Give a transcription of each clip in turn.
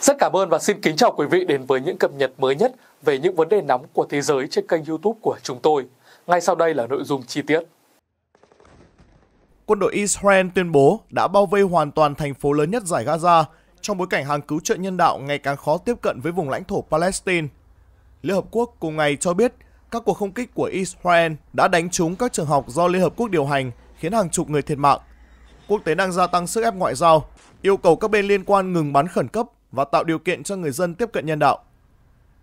Rất cảm ơn và xin kính chào quý vị đến với những cập nhật mới nhất về những vấn đề nóng của thế giới trên kênh youtube của chúng tôi. Ngay sau đây là nội dung chi tiết. Quân đội Israel tuyên bố đã bao vây hoàn toàn thành phố lớn nhất giải Gaza trong bối cảnh hàng cứu trợ nhân đạo ngày càng khó tiếp cận với vùng lãnh thổ Palestine. Liên Hợp Quốc cùng ngày cho biết các cuộc không kích của Israel đã đánh trúng các trường học do Liên Hợp Quốc điều hành khiến hàng chục người thiệt mạng quốc tế đang gia tăng sức ép ngoại giao, yêu cầu các bên liên quan ngừng bắn khẩn cấp và tạo điều kiện cho người dân tiếp cận nhân đạo.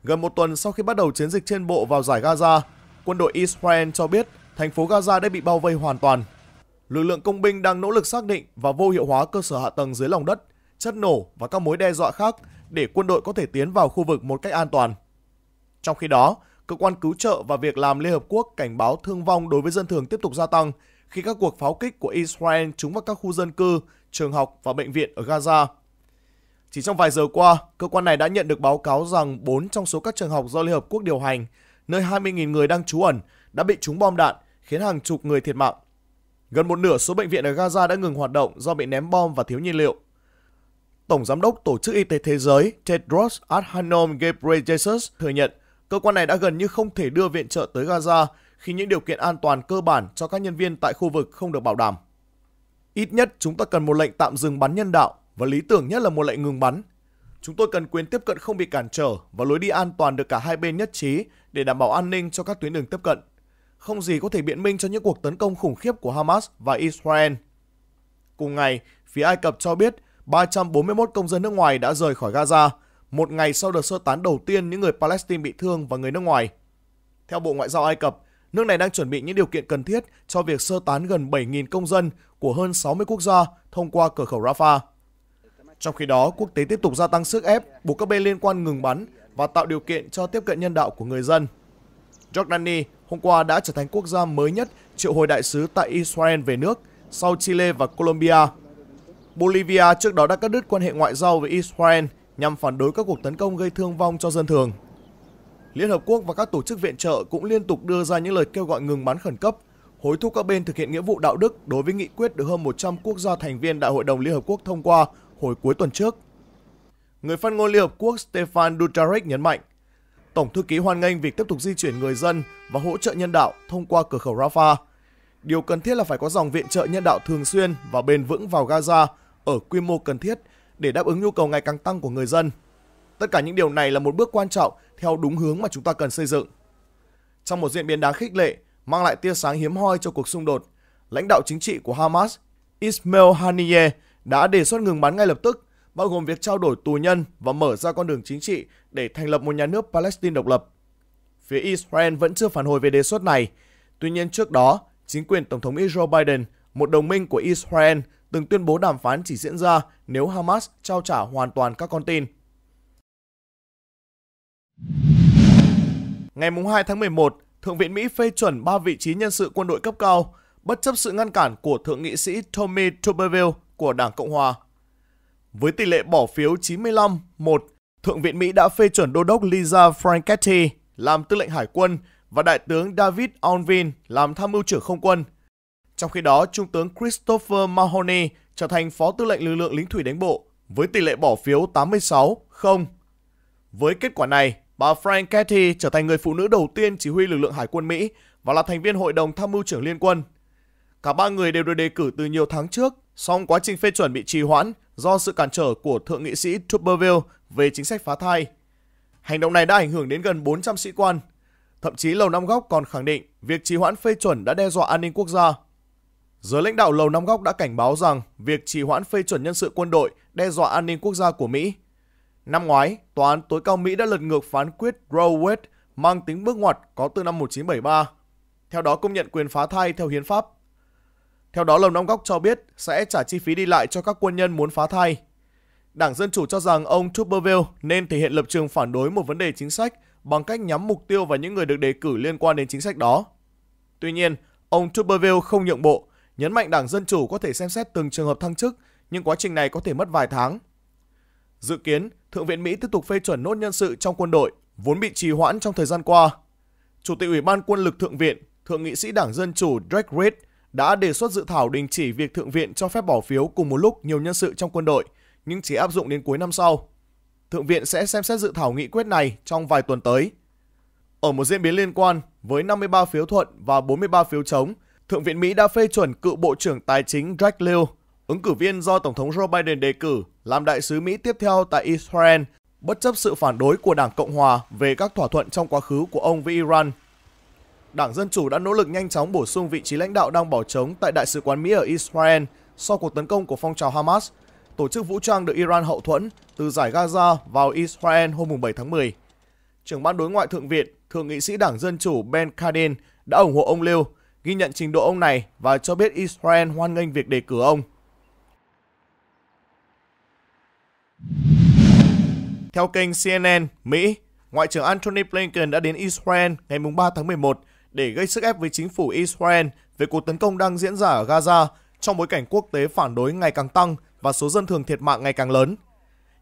Gần một tuần sau khi bắt đầu chiến dịch trên bộ vào giải Gaza, quân đội Israel cho biết thành phố Gaza đã bị bao vây hoàn toàn. Lực lượng công binh đang nỗ lực xác định và vô hiệu hóa cơ sở hạ tầng dưới lòng đất, chất nổ và các mối đe dọa khác để quân đội có thể tiến vào khu vực một cách an toàn. Trong khi đó, cơ quan cứu trợ và việc làm Liên Hợp Quốc cảnh báo thương vong đối với dân thường tiếp tục gia tăng khi các cuộc pháo kích của Israel trúng vào các khu dân cư, trường học và bệnh viện ở Gaza. Chỉ trong vài giờ qua, cơ quan này đã nhận được báo cáo rằng 4 trong số các trường học do Liên Hợp Quốc điều hành, nơi 20.000 người đang trú ẩn, đã bị trúng bom đạn, khiến hàng chục người thiệt mạng. Gần một nửa số bệnh viện ở Gaza đã ngừng hoạt động do bị ném bom và thiếu nhiên liệu. Tổng Giám đốc Tổ chức Y tế Thế giới Tedros Adhanom Ghebreyesus thừa nhận cơ quan này đã gần như không thể đưa viện trợ tới Gaza khi những điều kiện an toàn cơ bản cho các nhân viên tại khu vực không được bảo đảm. Ít nhất chúng ta cần một lệnh tạm dừng bắn nhân đạo và lý tưởng nhất là một lệnh ngừng bắn. Chúng tôi cần quyền tiếp cận không bị cản trở và lối đi an toàn được cả hai bên nhất trí để đảm bảo an ninh cho các tuyến đường tiếp cận. Không gì có thể biện minh cho những cuộc tấn công khủng khiếp của Hamas và Israel. Cùng ngày, phía Ai Cập cho biết 341 công dân nước ngoài đã rời khỏi Gaza, một ngày sau đợt sơ tán đầu tiên những người Palestine bị thương và người nước ngoài. Theo Bộ Ngoại giao Ai Cập, Nước này đang chuẩn bị những điều kiện cần thiết cho việc sơ tán gần 7.000 công dân của hơn 60 quốc gia thông qua cửa khẩu Rafah. Trong khi đó, quốc tế tiếp tục gia tăng sức ép buộc các bên liên quan ngừng bắn và tạo điều kiện cho tiếp cận nhân đạo của người dân. Jordani hôm qua đã trở thành quốc gia mới nhất triệu hồi đại sứ tại Israel về nước sau Chile và Colombia. Bolivia trước đó đã cắt đứt quan hệ ngoại giao với Israel nhằm phản đối các cuộc tấn công gây thương vong cho dân thường. Liên Hợp Quốc và các tổ chức viện trợ cũng liên tục đưa ra những lời kêu gọi ngừng bắn khẩn cấp, hối thúc các bên thực hiện nghĩa vụ đạo đức đối với nghị quyết được hơn 100 quốc gia thành viên Đại hội đồng Liên Hợp Quốc thông qua hồi cuối tuần trước. Người phát ngôn Liên Hợp Quốc Stefan Dujarric nhấn mạnh, Tổng thư ký hoan nghênh việc tiếp tục di chuyển người dân và hỗ trợ nhân đạo thông qua cửa khẩu Rafah. Điều cần thiết là phải có dòng viện trợ nhân đạo thường xuyên và bền vững vào Gaza ở quy mô cần thiết để đáp ứng nhu cầu ngày càng tăng của người dân – Tất cả những điều này là một bước quan trọng theo đúng hướng mà chúng ta cần xây dựng. Trong một diễn biến đáng khích lệ, mang lại tia sáng hiếm hoi cho cuộc xung đột, lãnh đạo chính trị của Hamas, Ismail Haniyeh đã đề xuất ngừng bắn ngay lập tức, bao gồm việc trao đổi tù nhân và mở ra con đường chính trị để thành lập một nhà nước Palestine độc lập. Phía Israel vẫn chưa phản hồi về đề xuất này. Tuy nhiên trước đó, chính quyền Tổng thống Israel Biden, một đồng minh của Israel, từng tuyên bố đàm phán chỉ diễn ra nếu Hamas trao trả hoàn toàn các con tin. Ngày 2 tháng 11, Thượng viện Mỹ phê chuẩn 3 vị trí nhân sự quân đội cấp cao, bất chấp sự ngăn cản của Thượng nghị sĩ Tommy Tuberville của Đảng Cộng Hòa. Với tỷ lệ bỏ phiếu 95-1, Thượng viện Mỹ đã phê chuẩn Đô đốc Lisa Franchetti làm tư lệnh hải quân và Đại tướng David Onvin làm tham mưu trưởng không quân. Trong khi đó, Trung tướng Christopher Mahoney trở thành Phó tư lệnh lực lượng lính thủy đánh bộ với tỷ lệ bỏ phiếu 86-0. Với kết quả này, Bà Frank Cathy trở thành người phụ nữ đầu tiên chỉ huy lực lượng hải quân Mỹ và là thành viên hội đồng tham mưu trưởng liên quân. Cả ba người đều được đề cử từ nhiều tháng trước, song quá trình phê chuẩn bị trì hoãn do sự cản trở của thượng nghị sĩ Tuberville về chính sách phá thai. Hành động này đã ảnh hưởng đến gần 400 sĩ quan. Thậm chí Lầu Năm Góc còn khẳng định việc trì hoãn phê chuẩn đã đe dọa an ninh quốc gia. Giới lãnh đạo Lầu Năm Góc đã cảnh báo rằng việc trì hoãn phê chuẩn nhân sự quân đội đe dọa an ninh quốc gia của Mỹ – Năm ngoái, Tòa án tối cao Mỹ đã lật ngược phán quyết Roe v. Wade mang tính bước ngoặt có từ năm 1973, theo đó công nhận quyền phá thai theo hiến pháp. Theo đó, Lầu Năm Góc cho biết sẽ trả chi phí đi lại cho các quân nhân muốn phá thai. Đảng Dân Chủ cho rằng ông Tuberville nên thể hiện lập trường phản đối một vấn đề chính sách bằng cách nhắm mục tiêu vào những người được đề cử liên quan đến chính sách đó. Tuy nhiên, ông Tuberville không nhượng bộ, nhấn mạnh Đảng Dân Chủ có thể xem xét từng trường hợp thăng chức, nhưng quá trình này có thể mất vài tháng. Dự kiến, Thượng viện Mỹ tiếp tục phê chuẩn nốt nhân sự trong quân đội, vốn bị trì hoãn trong thời gian qua. Chủ tịch Ủy ban Quân lực Thượng viện, Thượng nghị sĩ Đảng Dân Chủ Drake Reed đã đề xuất dự thảo đình chỉ việc Thượng viện cho phép bỏ phiếu cùng một lúc nhiều nhân sự trong quân đội, nhưng chỉ áp dụng đến cuối năm sau. Thượng viện sẽ xem xét dự thảo nghị quyết này trong vài tuần tới. Ở một diễn biến liên quan, với 53 phiếu thuận và 43 phiếu chống, Thượng viện Mỹ đã phê chuẩn cựu Bộ trưởng Tài chính Drake Liu ứng cử viên do Tổng thống Joe Biden đề cử làm đại sứ Mỹ tiếp theo tại Israel, bất chấp sự phản đối của Đảng Cộng Hòa về các thỏa thuận trong quá khứ của ông với Iran. Đảng Dân Chủ đã nỗ lực nhanh chóng bổ sung vị trí lãnh đạo đang bỏ trống tại Đại sứ quán Mỹ ở Israel sau cuộc tấn công của phong trào Hamas, tổ chức vũ trang được Iran hậu thuẫn từ giải Gaza vào Israel hôm 7 tháng 10. Trưởng ban đối ngoại Thượng Viện, Thượng nghị sĩ Đảng Dân Chủ Ben Cardin đã ủng hộ ông Liu, ghi nhận trình độ ông này và cho biết Israel hoan nghênh việc đề cử ông. Theo kênh CNN, Mỹ, Ngoại trưởng Antony Blinken đã đến Israel ngày 3 tháng 11 để gây sức ép với chính phủ Israel về cuộc tấn công đang diễn ra ở Gaza trong bối cảnh quốc tế phản đối ngày càng tăng và số dân thường thiệt mạng ngày càng lớn.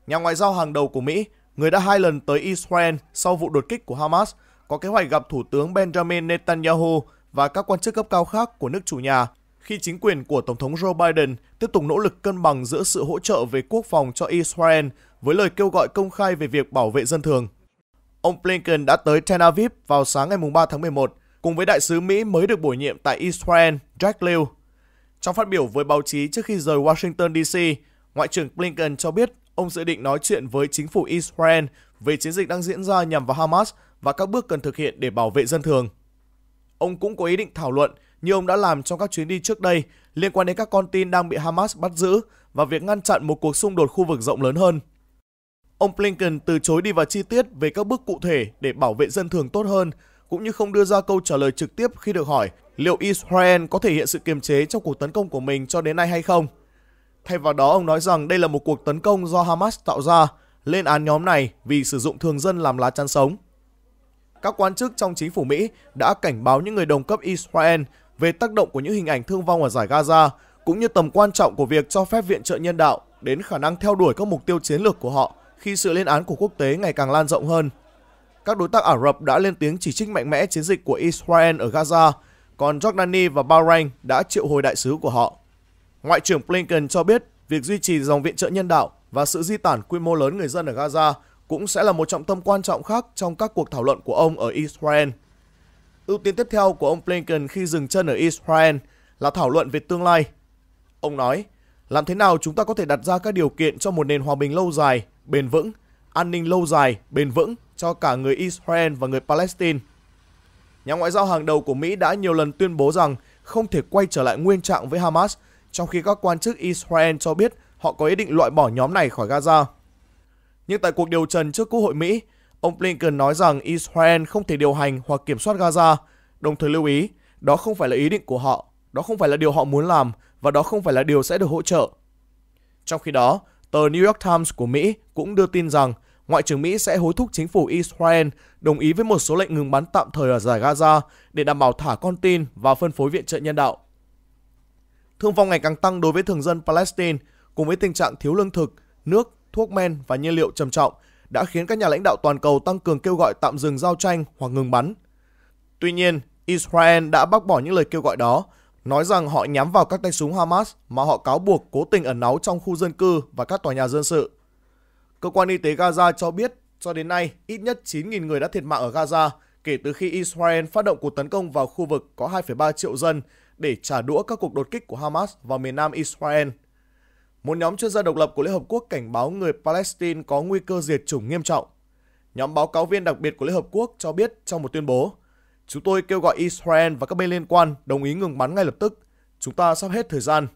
Nhà ngoại giao hàng đầu của Mỹ, người đã hai lần tới Israel sau vụ đột kích của Hamas, có kế hoạch gặp Thủ tướng Benjamin Netanyahu và các quan chức cấp cao khác của nước chủ nhà khi chính quyền của Tổng thống Joe Biden tiếp tục nỗ lực cân bằng giữa sự hỗ trợ về quốc phòng cho Israel với lời kêu gọi công khai về việc bảo vệ dân thường. Ông Blinken đã tới Tel Aviv vào sáng ngày 3 tháng 11 cùng với đại sứ Mỹ mới được bổ nhiệm tại Israel Jack Lew. Trong phát biểu với báo chí trước khi rời Washington DC, Ngoại trưởng Blinken cho biết ông dự định nói chuyện với chính phủ Israel về chiến dịch đang diễn ra nhằm vào Hamas và các bước cần thực hiện để bảo vệ dân thường. Ông cũng có ý định thảo luận như ông đã làm trong các chuyến đi trước đây liên quan đến các con tin đang bị Hamas bắt giữ và việc ngăn chặn một cuộc xung đột khu vực rộng lớn hơn. Ông Blinken từ chối đi vào chi tiết về các bước cụ thể để bảo vệ dân thường tốt hơn, cũng như không đưa ra câu trả lời trực tiếp khi được hỏi liệu Israel có thể hiện sự kiềm chế trong cuộc tấn công của mình cho đến nay hay không. Thay vào đó, ông nói rằng đây là một cuộc tấn công do Hamas tạo ra, lên án nhóm này vì sử dụng thường dân làm lá chắn sống. Các quan chức trong chính phủ Mỹ đã cảnh báo những người đồng cấp Israel về tác động của những hình ảnh thương vong ở giải Gaza, cũng như tầm quan trọng của việc cho phép viện trợ nhân đạo đến khả năng theo đuổi các mục tiêu chiến lược của họ khi sự lên án của quốc tế ngày càng lan rộng hơn. Các đối tác Ả Rập đã lên tiếng chỉ trích mạnh mẽ chiến dịch của Israel ở Gaza, còn Jordani và Bahrain đã triệu hồi đại sứ của họ. Ngoại trưởng Blinken cho biết việc duy trì dòng viện trợ nhân đạo và sự di tản quy mô lớn người dân ở Gaza cũng sẽ là một trọng tâm quan trọng khác trong các cuộc thảo luận của ông ở Israel – Ưu tiên tiếp theo của ông Blinken khi dừng chân ở Israel là thảo luận về tương lai. Ông nói, làm thế nào chúng ta có thể đặt ra các điều kiện cho một nền hòa bình lâu dài, bền vững, an ninh lâu dài, bền vững cho cả người Israel và người Palestine. Nhà ngoại giao hàng đầu của Mỹ đã nhiều lần tuyên bố rằng không thể quay trở lại nguyên trạng với Hamas, trong khi các quan chức Israel cho biết họ có ý định loại bỏ nhóm này khỏi Gaza. Nhưng tại cuộc điều trần trước Quốc hội Mỹ, Ông Blinken nói rằng Israel không thể điều hành hoặc kiểm soát Gaza, đồng thời lưu ý đó không phải là ý định của họ, đó không phải là điều họ muốn làm và đó không phải là điều sẽ được hỗ trợ. Trong khi đó, tờ New York Times của Mỹ cũng đưa tin rằng Ngoại trưởng Mỹ sẽ hối thúc chính phủ Israel đồng ý với một số lệnh ngừng bắn tạm thời ở giải Gaza để đảm bảo thả con tin và phân phối viện trợ nhân đạo. Thương vong ngày càng tăng đối với thường dân Palestine cùng với tình trạng thiếu lương thực, nước, thuốc men và nhiên liệu trầm trọng đã khiến các nhà lãnh đạo toàn cầu tăng cường kêu gọi tạm dừng giao tranh hoặc ngừng bắn. Tuy nhiên, Israel đã bác bỏ những lời kêu gọi đó, nói rằng họ nhắm vào các tay súng Hamas mà họ cáo buộc cố tình ẩn náu trong khu dân cư và các tòa nhà dân sự. Cơ quan y tế Gaza cho biết cho đến nay ít nhất 9.000 người đã thiệt mạng ở Gaza kể từ khi Israel phát động cuộc tấn công vào khu vực có 2,3 triệu dân để trả đũa các cuộc đột kích của Hamas vào miền nam Israel một nhóm chuyên gia độc lập của Liên Hợp Quốc cảnh báo người Palestine có nguy cơ diệt chủng nghiêm trọng. Nhóm báo cáo viên đặc biệt của Liên Hợp Quốc cho biết trong một tuyên bố, Chúng tôi kêu gọi Israel và các bên liên quan đồng ý ngừng bắn ngay lập tức. Chúng ta sắp hết thời gian.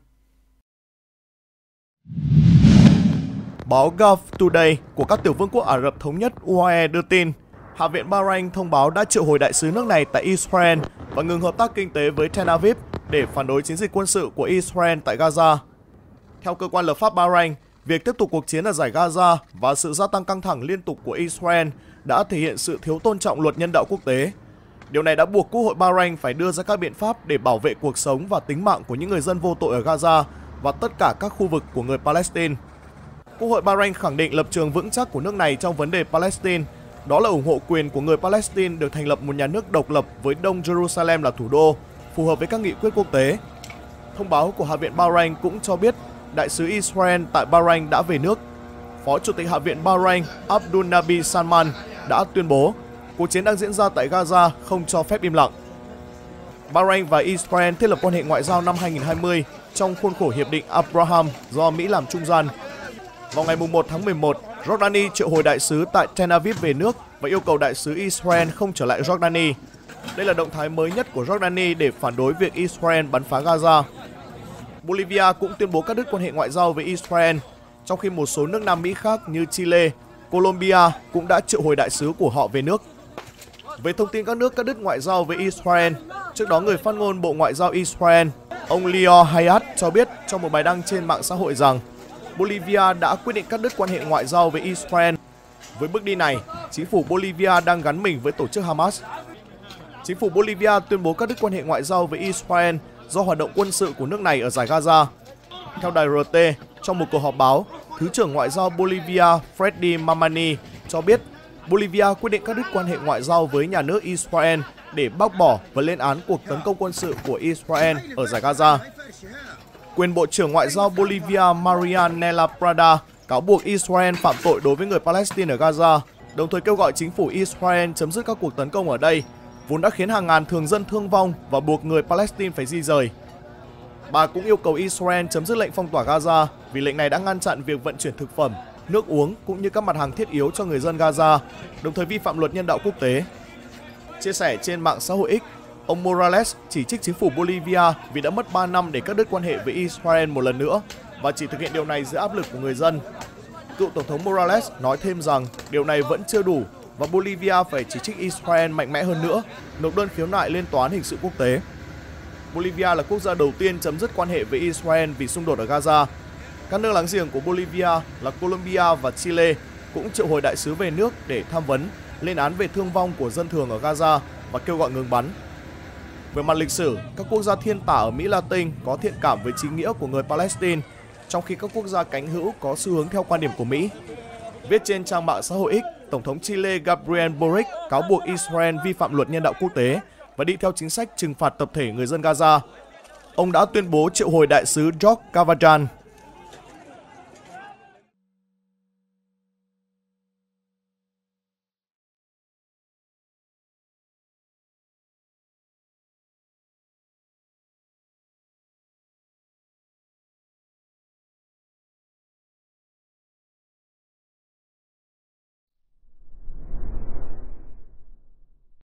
Báo Gulf Today của các tiểu vương quốc Ả Rập Thống Nhất UAE đưa tin, Hạ viện Bahrain thông báo đã triệu hồi đại sứ nước này tại Israel và ngừng hợp tác kinh tế với Tel Aviv để phản đối chiến dịch quân sự của Israel tại Gaza. Theo cơ quan lập pháp Bahrain, việc tiếp tục cuộc chiến ở giải Gaza và sự gia tăng căng thẳng liên tục của Israel đã thể hiện sự thiếu tôn trọng luật nhân đạo quốc tế. Điều này đã buộc Quốc hội Bahrain phải đưa ra các biện pháp để bảo vệ cuộc sống và tính mạng của những người dân vô tội ở Gaza và tất cả các khu vực của người Palestine. Quốc hội Bahrain khẳng định lập trường vững chắc của nước này trong vấn đề Palestine, đó là ủng hộ quyền của người Palestine được thành lập một nhà nước độc lập với Đông Jerusalem là thủ đô, phù hợp với các nghị quyết quốc tế. Thông báo của Hạ viện Bahrain cũng cho biết đại sứ Israel tại Bahrain đã về nước. Phó Chủ tịch Hạ viện Bahrain Abdul Nabi Salman đã tuyên bố cuộc chiến đang diễn ra tại Gaza không cho phép im lặng. Bahrain và Israel thiết lập quan hệ ngoại giao năm 2020 trong khuôn khổ Hiệp định Abraham do Mỹ làm trung gian. Vào ngày 1 tháng 11, Jordani triệu hồi đại sứ tại Tel Aviv về nước và yêu cầu đại sứ Israel không trở lại Jordani. Đây là động thái mới nhất của Jordani để phản đối việc Israel bắn phá Gaza Bolivia cũng tuyên bố cắt đứt quan hệ ngoại giao với Israel, trong khi một số nước Nam Mỹ khác như Chile, Colombia cũng đã triệu hồi đại sứ của họ về nước. Về thông tin các nước cắt đứt ngoại giao với Israel, trước đó người phát ngôn Bộ Ngoại giao Israel, ông Leo Hayat cho biết trong một bài đăng trên mạng xã hội rằng Bolivia đã quyết định cắt đứt quan hệ ngoại giao với Israel. Với bước đi này, chính phủ Bolivia đang gắn mình với tổ chức Hamas. Chính phủ Bolivia tuyên bố cắt đứt quan hệ ngoại giao với Israel do hoạt động quân sự của nước này ở giải Gaza. Theo đài RT, trong một cuộc họp báo, Thứ trưởng Ngoại giao Bolivia Freddy Mamani cho biết Bolivia quyết định cắt đứt quan hệ ngoại giao với nhà nước Israel để bác bỏ và lên án cuộc tấn công quân sự của Israel ở giải Gaza. Quyền Bộ trưởng Ngoại giao Bolivia Marianela Prada cáo buộc Israel phạm tội đối với người Palestine ở Gaza, đồng thời kêu gọi chính phủ Israel chấm dứt các cuộc tấn công ở đây vốn đã khiến hàng ngàn thường dân thương vong và buộc người Palestine phải di rời. Bà cũng yêu cầu Israel chấm dứt lệnh phong tỏa Gaza vì lệnh này đã ngăn chặn việc vận chuyển thực phẩm, nước uống cũng như các mặt hàng thiết yếu cho người dân Gaza, đồng thời vi phạm luật nhân đạo quốc tế. Chia sẻ trên mạng xã hội X, ông Morales chỉ trích chính phủ Bolivia vì đã mất 3 năm để cắt đứt quan hệ với Israel một lần nữa và chỉ thực hiện điều này dưới áp lực của người dân. Cựu Tổng thống Morales nói thêm rằng điều này vẫn chưa đủ và Bolivia phải chỉ trích Israel mạnh mẽ hơn nữa, nộp đơn khiếu nại lên tòa án hình sự quốc tế. Bolivia là quốc gia đầu tiên chấm dứt quan hệ với Israel vì xung đột ở Gaza. Các nước láng giềng của Bolivia là Colombia và Chile cũng triệu hồi đại sứ về nước để tham vấn, lên án về thương vong của dân thường ở Gaza và kêu gọi ngừng bắn. Về mặt lịch sử, các quốc gia thiên tả ở Mỹ Latin có thiện cảm với chính nghĩa của người Palestine, trong khi các quốc gia cánh hữu có xu hướng theo quan điểm của Mỹ. Viết trên trang mạng xã hội X, Tổng thống Chile Gabriel Boric cáo buộc Israel vi phạm luật nhân đạo quốc tế và đi theo chính sách trừng phạt tập thể người dân Gaza. Ông đã tuyên bố triệu hồi đại sứ George Cavajan